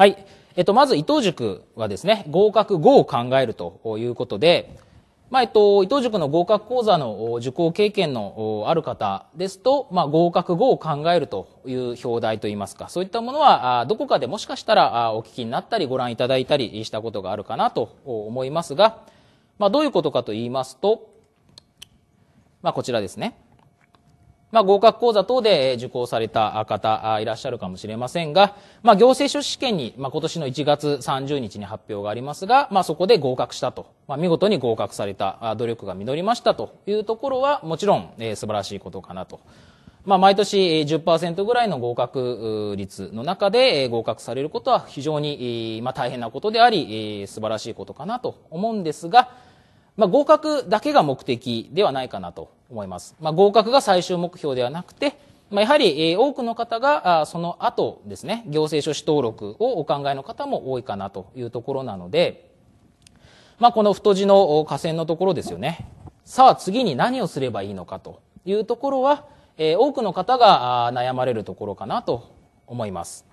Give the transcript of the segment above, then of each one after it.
はい。えっと、まず伊藤塾はですね、合格5を考えるということで、まあ、えっと、伊藤塾の合格講座の受講経験のある方ですと、まあ、合格5を考えるという表題といいますか、そういったものは、どこかでもしかしたらお聞きになったりご覧いただいたりしたことがあるかなと思いますが、まあ、どういうことかと言いますと、まあ、こちらですね。まあ、合格講座等で受講された方いらっしゃるかもしれませんが、まあ、行政書試験に、まあ、今年の1月30日に発表がありますが、まあ、そこで合格したと、まあ、見事に合格された、努力が実りましたというところは、もちろん、えー、素晴らしいことかなと。まあ、毎年10%ぐらいの合格率の中で合格されることは非常に、まあ、大変なことであり、素晴らしいことかなと思うんですが、まあ、合格だけが目的ではないかなと思います。まあ、合格が最終目標ではなくて、まあ、やはり、え多くの方が、あその後ですね、行政書士登録をお考えの方も多いかなというところなので、まあ、この太字の下線のところですよね。さあ、次に何をすればいいのかというところは、え多くの方が悩まれるところかなと思います。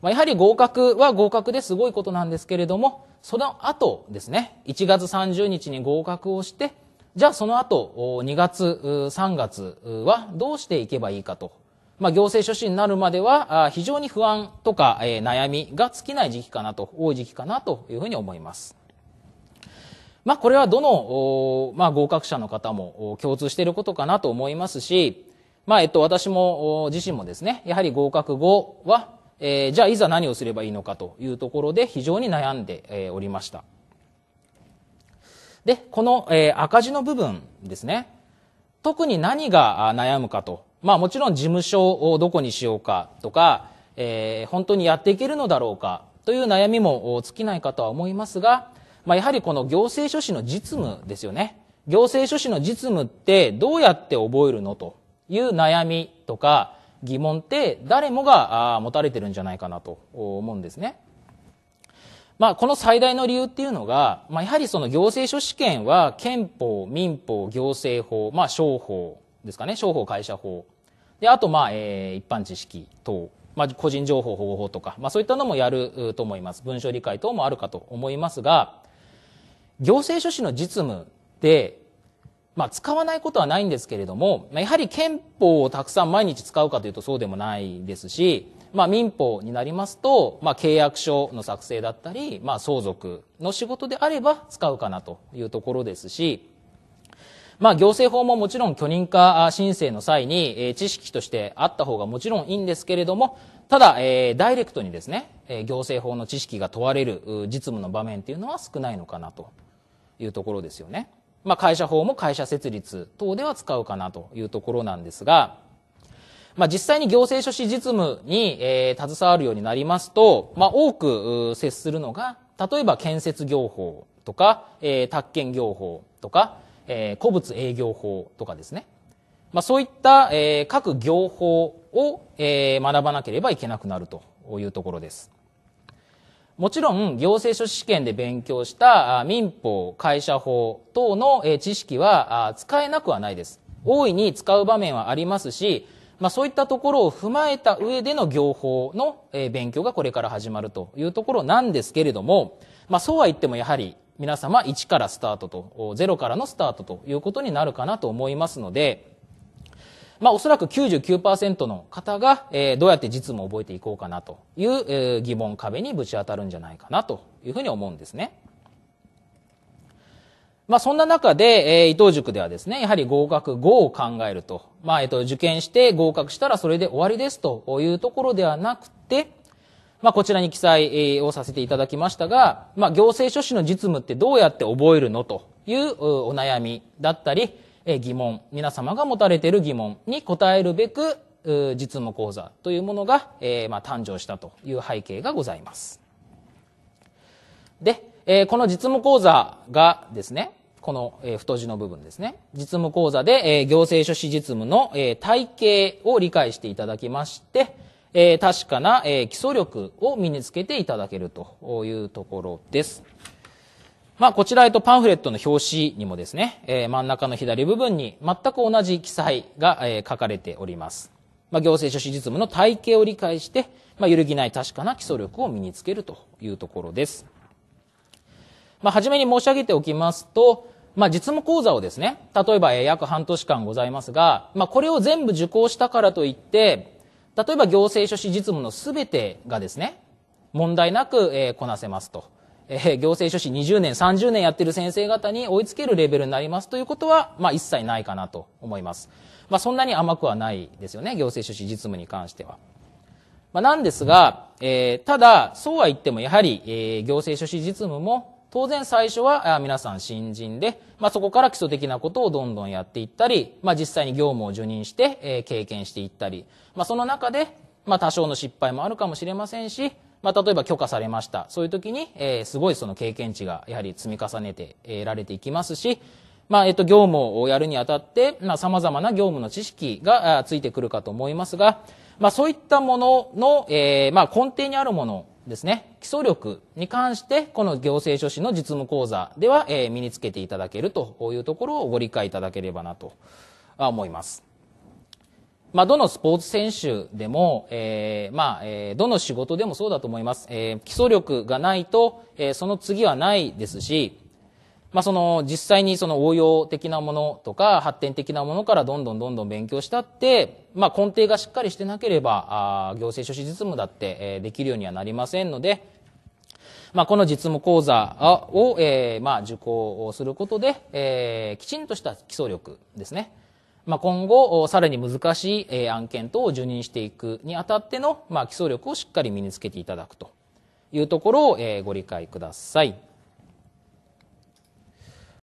まあ、やはり合格は合格ですごいことなんですけれども、その後ですね、1月30日に合格をして、じゃあその後、2月、3月はどうしていけばいいかと。まあ、行政書士になるまでは、非常に不安とか、えー、悩みが尽きない時期かなと、多い時期かなというふうに思います。まあ、これはどの、まあ、合格者の方も共通していることかなと思いますし、まあ、えっと、私も、自身もですね、やはり合格後は、えー、じゃあいざ何をすればいいのかというところで非常に悩んで、えー、おりました。で、この、えー、赤字の部分ですね。特に何が悩むかと。まあもちろん事務所をどこにしようかとか、えー、本当にやっていけるのだろうかという悩みも尽きないかとは思いますが、まあやはりこの行政書士の実務ですよね。行政書士の実務ってどうやって覚えるのという悩みとか、疑問って誰もが持たれてるんじゃないかなと思うんですね。まあ、この最大の理由っていうのが、まあ、やはりその行政書士権は憲法、民法、行政法、まあ、商法ですかね、商法会社法。で、あと、まあ、えー、一般知識等、まあ、個人情報保護法とか、まあ、そういったのもやると思います。文書理解等もあるかと思いますが、行政書士の実務で、まあ、使わないことはないんですけれども、まやはり憲法をたくさん毎日使うかというとそうでもないですし、まあ、民法になりますと、まあ、契約書の作成だったり、まあ、相続の仕事であれば使うかなというところですし、まあ、行政法ももちろん許認可申請の際に、えー、知識としてあった方がもちろんいいんですけれども、ただ、えー、ダイレクトにですね、えー、行政法の知識が問われる実務の場面っていうのは少ないのかなというところですよね。まあ、会社法も会社設立等では使うかなというところなんですが、まあ、実際に行政書士実務に、えー、携わるようになりますと、まあ、多く接するのが、例えば建設業法とか、えー、宅建業法とか、えー、古物営業法とかですね。まあ、そういった、えー、各業法を、えー、学ばなければいけなくなるというところです。もちろん行政書士試験で勉強した民法、会社法等の知識は使えなくはないです。大いに使う場面はありますし、まあ、そういったところを踏まえた上での業法の勉強がこれから始まるというところなんですけれども、まあ、そうは言ってもやはり皆様1からスタートと、0からのスタートということになるかなと思いますので、まあ、おそらく99%の方が、えー、どうやって実務を覚えていこうかなという、えー、疑問壁にぶち当たるんじゃないかなというふうに思うんですね。まあ、そんな中で、えー、伊藤塾ではですね、やはり合格後を考えると、まあ、えっ、ー、と、受験して合格したらそれで終わりですというところではなくて、まあ、こちらに記載をさせていただきましたが、まあ、行政書士の実務ってどうやって覚えるのというお悩みだったり、疑問、皆様が持たれている疑問に答えるべく、実務講座というものが、えー、まあ、誕生したという背景がございます。で、えー、この実務講座がですね、この、えー、太字の部分ですね。実務講座で、えー、行政書士実務の、えー、体系を理解していただきまして、えー、確かな、えー、基礎力を身につけていただけるというところです。まあ、こちら、へと、パンフレットの表紙にもですね、えー、真ん中の左部分に全く同じ記載が、えー、書かれております。まあ、行政書士実務の体系を理解して、まあ、揺るぎない確かな基礎力を身につけるというところです。まあ、初めに申し上げておきますと、まあ、実務講座をですね、例えば、えー、約半年間ございますが、まあ、これを全部受講したからといって、例えば行政書士実務のすべてがですね、問題なく、えー、こなせますと。え行政書士20年、30年やってる先生方に追いつけるレベルになりますということは、まあ一切ないかなと思います。まあそんなに甘くはないですよね、行政書士実務に関しては。まあなんですが、えー、ただ、そうは言ってもやはり、えー、行政書士実務も当然最初は皆さん新人で、まあ、そこから基礎的なことをどんどんやっていったり、まあ、実際に業務を受任して、えー、経験していったり、まあ、その中で、まあ、多少の失敗もあるかもしれませんし、まあ、例えば許可されました。そういう時に、えー、すごいその経験値がやはり積み重ねて、えられていきますし、まあ、えっと、業務をやるにあたって、まあ、様々な業務の知識がついてくるかと思いますが、まあ、そういったものの、えー、まあ、根底にあるものですね、基礎力に関して、この行政書士の実務講座では、えー、身につけていただけるというところをご理解いただければなと思います。まあ、どのスポーツ選手でも、えー、まあ、えー、どの仕事でもそうだと思います。えー、基礎力がないと、えー、その次はないですし、まあ、その、実際にその応用的なものとか、発展的なものからどんどんどんどん勉強したって、まあ、根底がしっかりしてなければ、あ行政書士実務だって、えー、できるようにはなりませんので、まあ、この実務講座を、えー、まあ、受講をすることで、えー、きちんとした基礎力ですね。まあ、今後、さらに難しい案件等を受任していくにあたっての、まあ、基礎力をしっかり身につけていただくというところをご理解ください。